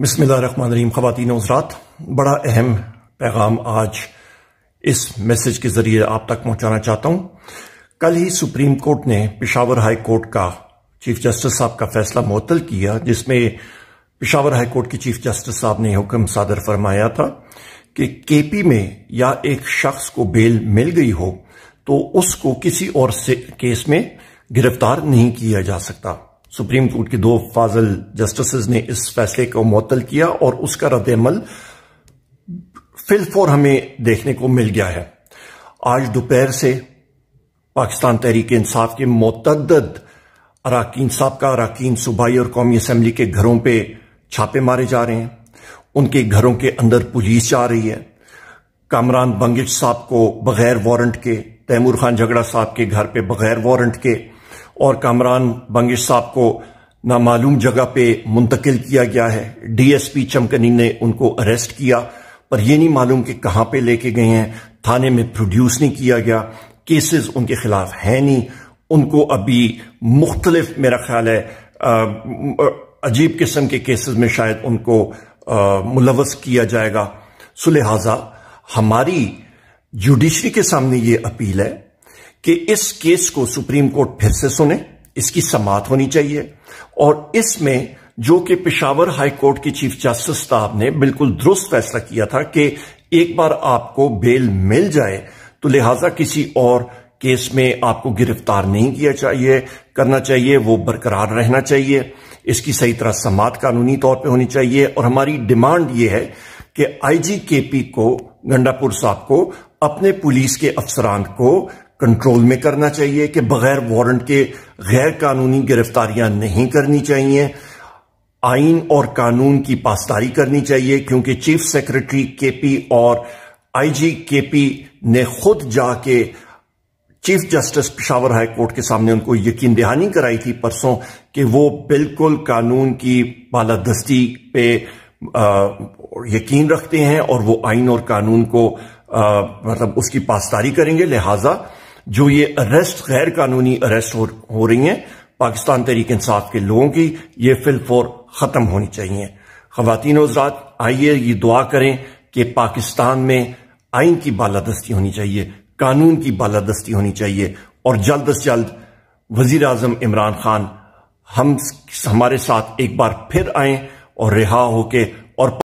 बसमीम खातिन उजरात बड़ा अहम पैगाम आज इस मैसेज के ज़रिए आप तक पहुंचाना चाहता हूं कल ही सुप्रीम कोर्ट ने पिशावर हाई कोर्ट का चीफ जस्टिस साहब का फैसला मअतल किया जिसमें पिशावर हाई कोर्ट के चीफ जस्टिस साहब ने हुक्म सादर फरमाया था कि केपी में या एक शख्स को बेल मिल गई हो तो उसको किसी और केस में गिरफ्तार नहीं किया जा सकता सुप्रीम कोर्ट के दो फाजल जस्टिस ने इस फैसले को मअतल किया और उसका रद्दमल फिलफोर हमें देखने को मिल गया है आज दोपहर से पाकिस्तान तहरीक इंसाफ के मतद अरकान साहब का अरकान सूबाई और कौमी असम्बली के घरों पर छापे मारे जा रहे हैं उनके घरों के अंदर पुलिस जा रही है कामरान बंगिश साहब को बगैर वारंट के तैमूर खान झगड़ा साहब के घर पर बगैर वारंट के और कामरान बंगिश साहब को नामालूम जगह पे मुंतकिल किया गया है डीएसपी चमकनी ने उनको अरेस्ट किया पर यह नहीं मालूम कि कहाँ पे लेके गए हैं थाने में प्रोड्यूस नहीं किया गया केसेस उनके खिलाफ है नहीं उनको अभी मुख्तलिफ मेरा ख्याल है अजीब किस्म के केसेस में शायद उनको मुलवस किया जाएगा सो लिहाजा हमारी जुडिशरी के सामने ये अपील है कि इस केस को सुप्रीम कोर्ट फिर से सुने इसकी समात होनी चाहिए और इसमें जो कि पिशावर हाई कोर्ट के चीफ जस्टिस साहब ने बिल्कुल दुरुस्त फैसला किया था कि एक बार आपको बेल मिल जाए तो लिहाजा किसी और केस में आपको गिरफ्तार नहीं किया चाहिए करना चाहिए वो बरकरार रहना चाहिए इसकी सही तरह समात कानूनी तौर पे होनी चाहिए और हमारी डिमांड ये है कि आईजी केपी को गंडापुर साहब को अपने पुलिस के अफसरान को कंट्रोल में करना चाहिए कि बगैर वारंट के गैर कानूनी गिरफ्तारियां नहीं करनी चाहिए आइन और कानून की पासदारी करनी चाहिए क्योंकि चीफ सेक्रेटरी के पी और आई जी के पी ने खुद जाके chief justice Peshawar high court के सामने उनको यकीन दहानी कराई थी परसों कि वो बिल्कुल कानून की बालादस्ती पे आ, यकीन रखते हैं और वो आइन और कानून को मतलब उसकी पासदारी करेंगे लिहाजा जो ये अरेस्ट गैर कानूनी अरेस्ट हो, हो रही हैं पाकिस्तान तरीक इंसाफ के लोगों की ये फिलफोर ख़त्म होनी चाहिए खातिन हजरात आइए ये दुआ करें कि पाकिस्तान में आइन की बालादस्ती होनी चाहिए कानून की बालादस्ती होनी चाहिए और जल्द अज जल्द वजीर अजम इमरान खान हम हमारे साथ एक बार फिर आए और रिहा होके और